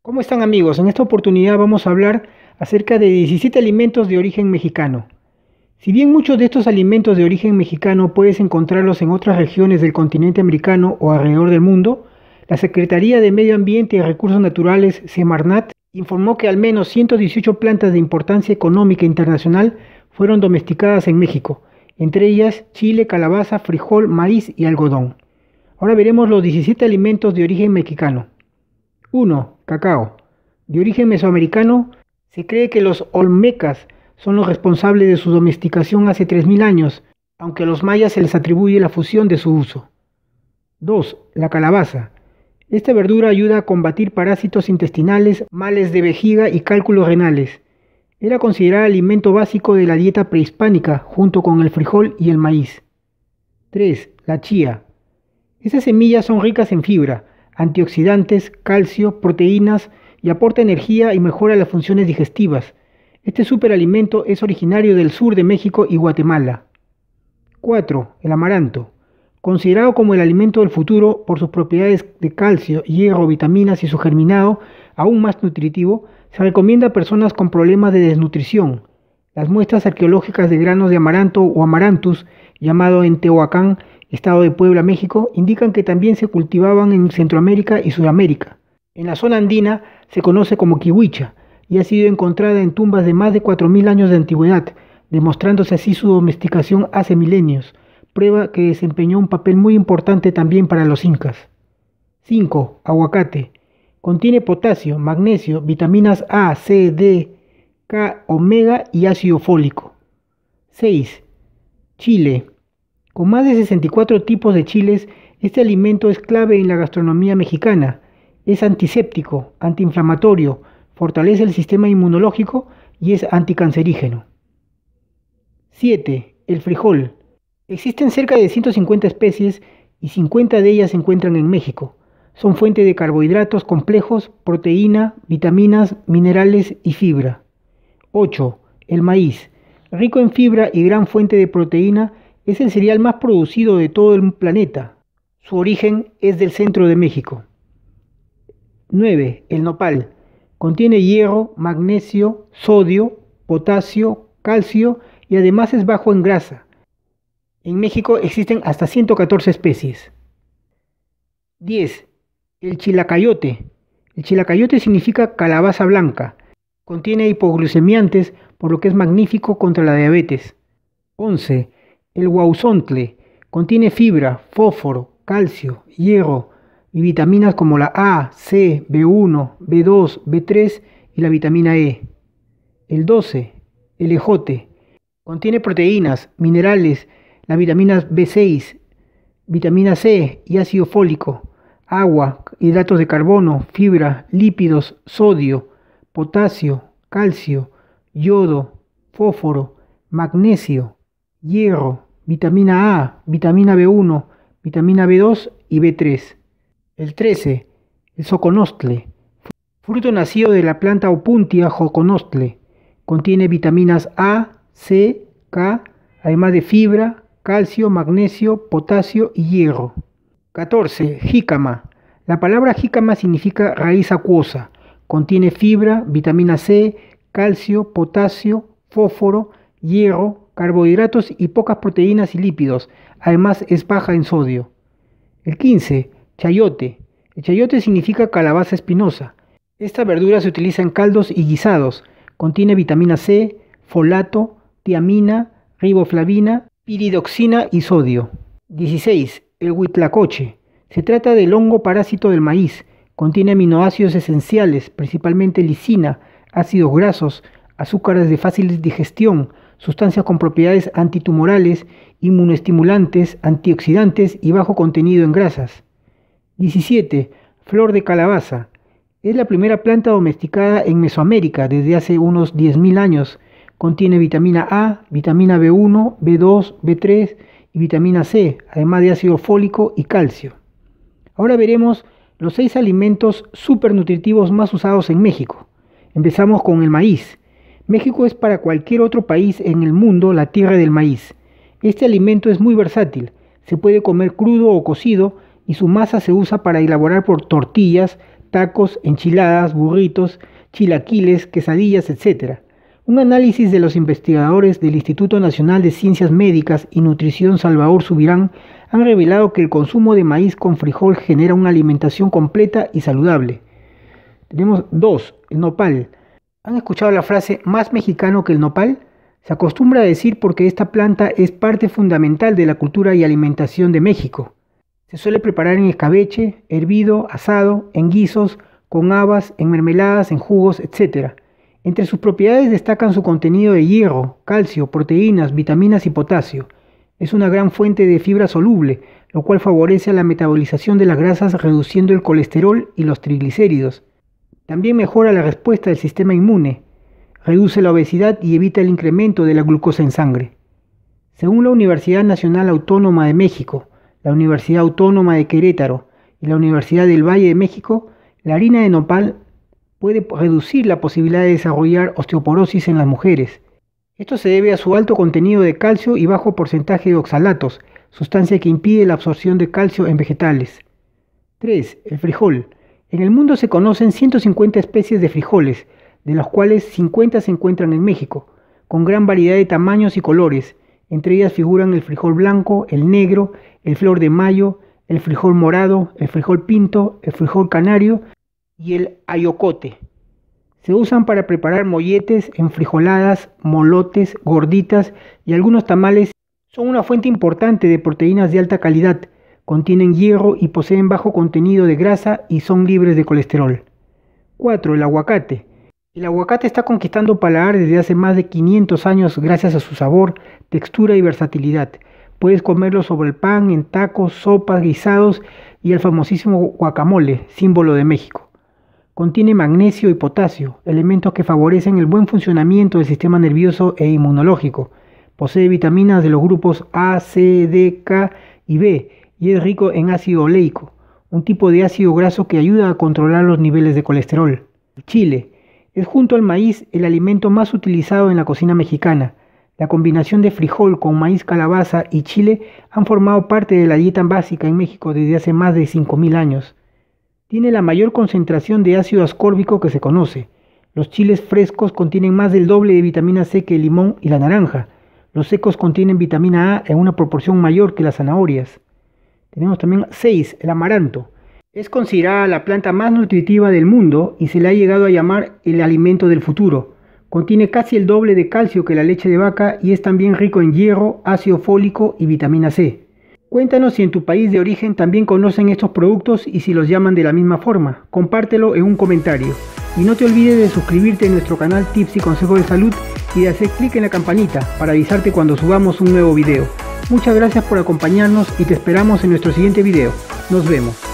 ¿Cómo están amigos? En esta oportunidad vamos a hablar acerca de 17 alimentos de origen mexicano. Si bien muchos de estos alimentos de origen mexicano puedes encontrarlos en otras regiones del continente americano o alrededor del mundo, la Secretaría de Medio Ambiente y Recursos Naturales, Semarnat, informó que al menos 118 plantas de importancia económica internacional fueron domesticadas en México, entre ellas chile, calabaza, frijol, maíz y algodón. Ahora veremos los 17 alimentos de origen mexicano. 1. Cacao. De origen mesoamericano, se cree que los olmecas son los responsables de su domesticación hace 3.000 años, aunque a los mayas se les atribuye la fusión de su uso. 2. La calabaza. Esta verdura ayuda a combatir parásitos intestinales, males de vejiga y cálculos renales. Era considerada alimento básico de la dieta prehispánica junto con el frijol y el maíz. 3. La chía. Estas semillas son ricas en fibra, antioxidantes, calcio, proteínas y aporta energía y mejora las funciones digestivas. Este superalimento es originario del sur de México y Guatemala. 4. El amaranto. Considerado como el alimento del futuro por sus propiedades de calcio, hierro, vitaminas y su germinado, aún más nutritivo, se recomienda a personas con problemas de desnutrición. Las muestras arqueológicas de granos de amaranto o amarantus, llamado en Tehuacán Estado de Puebla, México, indican que también se cultivaban en Centroamérica y Sudamérica. En la zona andina se conoce como kiwicha y ha sido encontrada en tumbas de más de 4.000 años de antigüedad, demostrándose así su domesticación hace milenios, prueba que desempeñó un papel muy importante también para los incas. 5. Aguacate. Contiene potasio, magnesio, vitaminas A, C, D, K, omega y ácido fólico. 6. Chile. Con más de 64 tipos de chiles, este alimento es clave en la gastronomía mexicana. Es antiséptico, antiinflamatorio, fortalece el sistema inmunológico y es anticancerígeno. 7. El frijol. Existen cerca de 150 especies y 50 de ellas se encuentran en México. Son fuente de carbohidratos complejos, proteína, vitaminas, minerales y fibra. 8. El maíz. Rico en fibra y gran fuente de proteína, es el cereal más producido de todo el planeta. Su origen es del centro de México. 9. El nopal. Contiene hierro, magnesio, sodio, potasio, calcio y además es bajo en grasa. En México existen hasta 114 especies. 10. El chilacayote. El chilacayote significa calabaza blanca. Contiene hipoglucemiantes, por lo que es magnífico contra la diabetes. 11. El guauzontle contiene fibra, fósforo, calcio, hierro y vitaminas como la A, C, B1, B2, B3 y la vitamina E. El 12, el ejote, contiene proteínas, minerales, las vitaminas B6, vitamina C y ácido fólico, agua, hidratos de carbono, fibra, lípidos, sodio, potasio, calcio, yodo, fósforo, magnesio, hierro, vitamina A, vitamina B1, vitamina B2 y B3. El 13. El soconostle. Fruto nacido de la planta Opuntia joconostle. Contiene vitaminas A, C, K, además de fibra, calcio, magnesio, potasio y hierro. 14. Jícama. La palabra jícama significa raíz acuosa. Contiene fibra, vitamina C, calcio, potasio, fósforo, hierro, carbohidratos y pocas proteínas y lípidos. Además es baja en sodio. El 15. Chayote. El chayote significa calabaza espinosa. Esta verdura se utiliza en caldos y guisados. Contiene vitamina C, folato, tiamina, riboflavina, piridoxina y sodio. 16. El huitlacoche. Se trata del hongo parásito del maíz. Contiene aminoácidos esenciales, principalmente lisina, ácidos grasos, azúcares de fácil digestión, sustancias con propiedades antitumorales, inmunoestimulantes, antioxidantes y bajo contenido en grasas. 17. Flor de calabaza. Es la primera planta domesticada en Mesoamérica desde hace unos 10.000 años. Contiene vitamina A, vitamina B1, B2, B3 y vitamina C, además de ácido fólico y calcio. Ahora veremos los seis alimentos supernutritivos más usados en México. Empezamos con el maíz. México es para cualquier otro país en el mundo la tierra del maíz. Este alimento es muy versátil, se puede comer crudo o cocido y su masa se usa para elaborar por tortillas, tacos, enchiladas, burritos, chilaquiles, quesadillas, etc. Un análisis de los investigadores del Instituto Nacional de Ciencias Médicas y Nutrición Salvador Subirán han revelado que el consumo de maíz con frijol genera una alimentación completa y saludable. Tenemos dos, El nopal. ¿Han escuchado la frase más mexicano que el nopal? Se acostumbra a decir porque esta planta es parte fundamental de la cultura y alimentación de México. Se suele preparar en escabeche, hervido, asado, en guisos, con habas, en mermeladas, en jugos, etc. Entre sus propiedades destacan su contenido de hierro, calcio, proteínas, vitaminas y potasio. Es una gran fuente de fibra soluble, lo cual favorece la metabolización de las grasas reduciendo el colesterol y los triglicéridos. También mejora la respuesta del sistema inmune, reduce la obesidad y evita el incremento de la glucosa en sangre. Según la Universidad Nacional Autónoma de México, la Universidad Autónoma de Querétaro y la Universidad del Valle de México, la harina de nopal puede reducir la posibilidad de desarrollar osteoporosis en las mujeres. Esto se debe a su alto contenido de calcio y bajo porcentaje de oxalatos, sustancia que impide la absorción de calcio en vegetales. 3. El frijol. En el mundo se conocen 150 especies de frijoles, de los cuales 50 se encuentran en México, con gran variedad de tamaños y colores. Entre ellas figuran el frijol blanco, el negro, el flor de mayo, el frijol morado, el frijol pinto, el frijol canario y el ayocote. Se usan para preparar molletes, enfrijoladas, molotes, gorditas y algunos tamales. Son una fuente importante de proteínas de alta calidad Contienen hierro y poseen bajo contenido de grasa y son libres de colesterol. 4. El aguacate. El aguacate está conquistando paladar desde hace más de 500 años gracias a su sabor, textura y versatilidad. Puedes comerlo sobre el pan, en tacos, sopas, guisados y el famosísimo guacamole, símbolo de México. Contiene magnesio y potasio, elementos que favorecen el buen funcionamiento del sistema nervioso e inmunológico. Posee vitaminas de los grupos A, C, D, K y B y es rico en ácido oleico, un tipo de ácido graso que ayuda a controlar los niveles de colesterol. Chile es junto al maíz el alimento más utilizado en la cocina mexicana. La combinación de frijol con maíz, calabaza y chile han formado parte de la dieta básica en México desde hace más de 5.000 años. Tiene la mayor concentración de ácido ascórbico que se conoce. Los chiles frescos contienen más del doble de vitamina C que el limón y la naranja. Los secos contienen vitamina A en una proporción mayor que las zanahorias. Tenemos también 6, el amaranto. Es considerada la planta más nutritiva del mundo y se le ha llegado a llamar el alimento del futuro. Contiene casi el doble de calcio que la leche de vaca y es también rico en hierro, ácido fólico y vitamina C. Cuéntanos si en tu país de origen también conocen estos productos y si los llaman de la misma forma. Compártelo en un comentario. Y no te olvides de suscribirte a nuestro canal Tips y Consejos de Salud y de hacer clic en la campanita para avisarte cuando subamos un nuevo video. Muchas gracias por acompañarnos y te esperamos en nuestro siguiente video. Nos vemos.